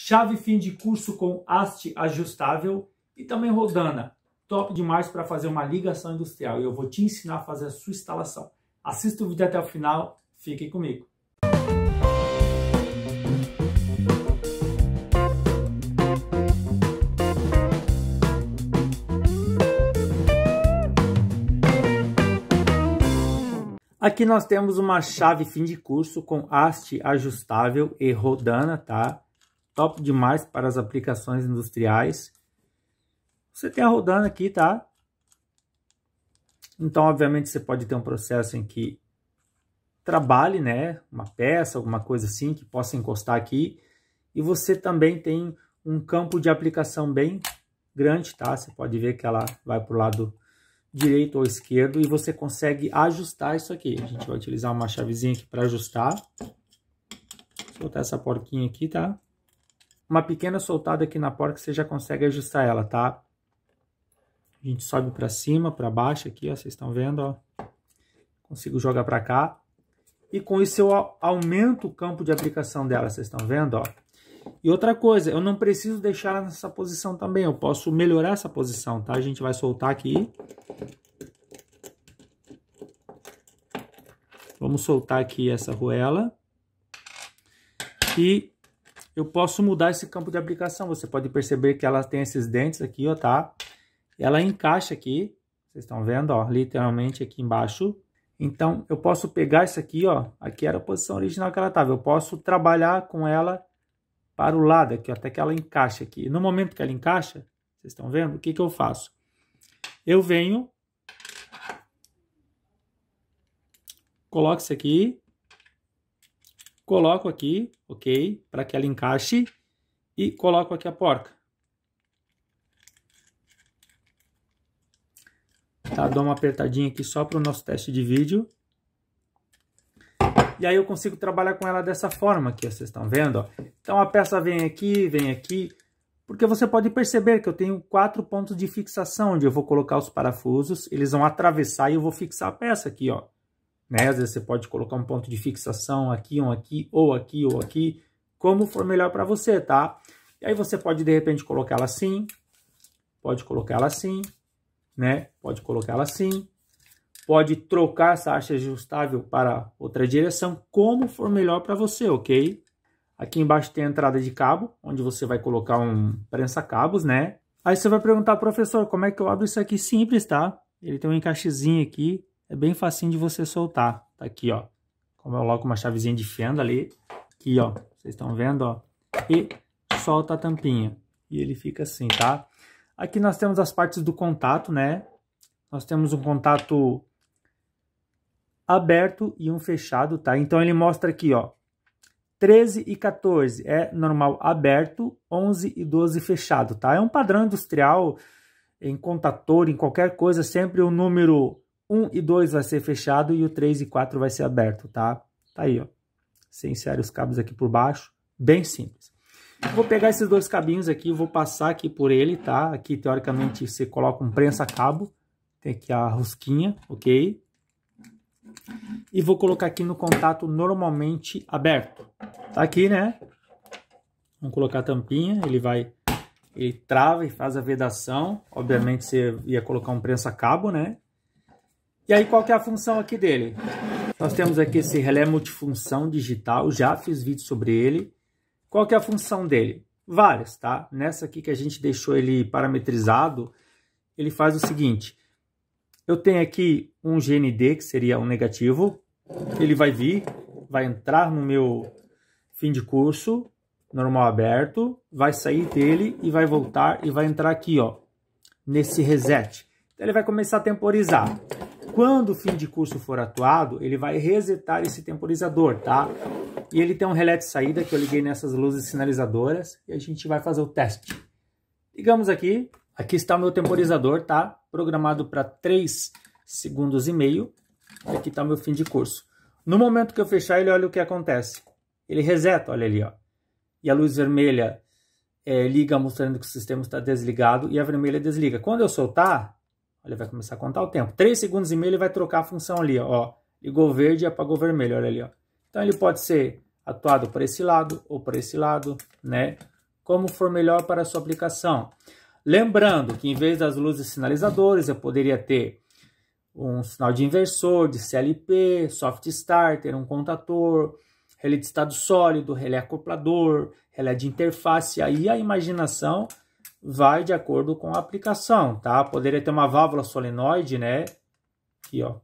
chave fim de curso com haste ajustável e também rodana. Top demais para fazer uma ligação industrial. E eu vou te ensinar a fazer a sua instalação. Assista o vídeo até o final, fique comigo. Aqui nós temos uma chave fim de curso com haste ajustável e rodana, tá? top demais para as aplicações industriais. Você tem a rodando aqui, tá? Então, obviamente, você pode ter um processo em que trabalhe, né? Uma peça, alguma coisa assim, que possa encostar aqui. E você também tem um campo de aplicação bem grande, tá? Você pode ver que ela vai para o lado direito ou esquerdo e você consegue ajustar isso aqui. A gente vai utilizar uma chavezinha aqui para ajustar. Vou soltar essa porquinha aqui, tá? Uma pequena soltada aqui na porta que você já consegue ajustar ela, tá? A gente sobe para cima, para baixo aqui, ó, vocês estão vendo, ó. Consigo jogar para cá. E com isso eu aumento o campo de aplicação dela, vocês estão vendo, ó. E outra coisa, eu não preciso deixar ela nessa posição também, eu posso melhorar essa posição, tá? A gente vai soltar aqui. Vamos soltar aqui essa roela. E eu posso mudar esse campo de aplicação. Você pode perceber que ela tem esses dentes aqui, ó, tá? Ela encaixa aqui, vocês estão vendo, ó, literalmente aqui embaixo. Então, eu posso pegar isso aqui, ó, aqui era a posição original que ela estava. Eu posso trabalhar com ela para o lado aqui, ó, até que ela encaixe aqui. no momento que ela encaixa, vocês estão vendo? O que, que eu faço? Eu venho, coloco isso aqui, coloco aqui, ok, para que ela encaixe e coloco aqui a porca. Tá, dou uma apertadinha aqui só para o nosso teste de vídeo. E aí eu consigo trabalhar com ela dessa forma aqui, vocês estão vendo? Ó. Então a peça vem aqui, vem aqui, porque você pode perceber que eu tenho quatro pontos de fixação, onde eu vou colocar os parafusos, eles vão atravessar e eu vou fixar a peça aqui, ó. Né? Às vezes você pode colocar um ponto de fixação aqui, um aqui, ou aqui, ou aqui, como for melhor para você, tá? E aí você pode, de repente, colocá-la assim, pode colocá-la assim, né? Pode colocá-la assim, pode trocar essa haste ajustável para outra direção, como for melhor para você, ok? Aqui embaixo tem a entrada de cabo, onde você vai colocar um prensa-cabos, né? Aí você vai perguntar, professor, como é que eu abro isso aqui? Simples, tá? Ele tem um encaixezinho aqui, é bem facinho de você soltar. Tá aqui, ó. Como eu coloco uma chavezinha de fenda ali, aqui, ó. Vocês estão vendo, ó. E solta a tampinha. E ele fica assim, tá? Aqui nós temos as partes do contato, né? Nós temos um contato aberto e um fechado, tá? Então ele mostra aqui, ó. 13 e 14 é normal aberto, 11 e 12 fechado, tá? É um padrão industrial em contator, em qualquer coisa, sempre o número 1 e 2 vai ser fechado e o 3 e 4 vai ser aberto, tá? Tá aí, ó. Você insere os cabos aqui por baixo. Bem simples. Vou pegar esses dois cabinhos aqui, vou passar aqui por ele, tá? Aqui, teoricamente, você coloca um prensa-cabo. Tem aqui a rosquinha, ok? E vou colocar aqui no contato normalmente aberto. Tá aqui, né? Vamos colocar a tampinha, ele vai... Ele trava e faz a vedação. Obviamente, você ia colocar um prensa-cabo, né? E aí, qual que é a função aqui dele? Nós temos aqui esse relé multifunção digital, já fiz vídeo sobre ele. Qual que é a função dele? Várias, tá? Nessa aqui que a gente deixou ele parametrizado, ele faz o seguinte. Eu tenho aqui um GND, que seria um negativo. Ele vai vir, vai entrar no meu fim de curso, normal aberto, vai sair dele e vai voltar e vai entrar aqui, ó, nesse reset. Então, ele vai começar a temporizar quando o fim de curso for atuado, ele vai resetar esse temporizador, tá? E ele tem um relé de saída que eu liguei nessas luzes sinalizadoras e a gente vai fazer o teste. Ligamos aqui, aqui está o meu temporizador, tá? Programado para 3 segundos e meio. aqui está o meu fim de curso. No momento que eu fechar ele, olha o que acontece. Ele reseta, olha ali, ó. E a luz vermelha é, liga mostrando que o sistema está desligado e a vermelha desliga. Quando eu soltar, ele vai começar a contar o tempo. 3 segundos e meio ele vai trocar a função ali, ó. Ligou verde e apagou vermelho, olha ali, ó. Então ele pode ser atuado por esse lado ou por esse lado, né? Como for melhor para a sua aplicação. Lembrando que em vez das luzes sinalizadoras, eu poderia ter um sinal de inversor, de CLP, soft starter, um contator, relé de estado sólido, relé acoplador, relé de interface, aí a imaginação vai de acordo com a aplicação, tá? Poderia ter uma válvula solenoide, né? Aqui, ó.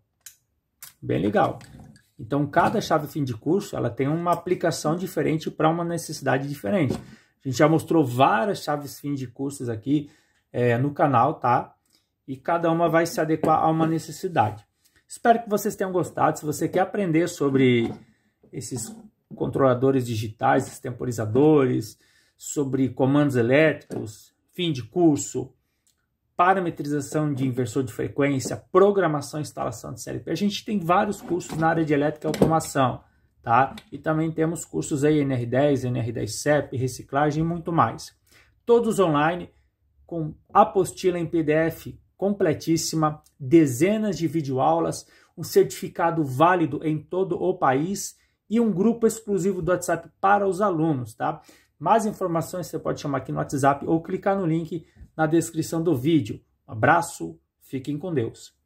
Bem legal. Então, cada chave fim de curso, ela tem uma aplicação diferente para uma necessidade diferente. A gente já mostrou várias chaves fim de cursos aqui é, no canal, tá? E cada uma vai se adequar a uma necessidade. Espero que vocês tenham gostado. Se você quer aprender sobre esses controladores digitais, esses temporizadores, sobre comandos elétricos, fim de curso, parametrização de inversor de frequência, programação e instalação de CLP. A gente tem vários cursos na área de elétrica e automação, tá? E também temos cursos aí NR10, NR10 CEP, reciclagem e muito mais. Todos online, com apostila em PDF completíssima, dezenas de videoaulas, um certificado válido em todo o país e um grupo exclusivo do WhatsApp para os alunos, tá? Mais informações você pode chamar aqui no WhatsApp ou clicar no link na descrição do vídeo. Um abraço, fiquem com Deus.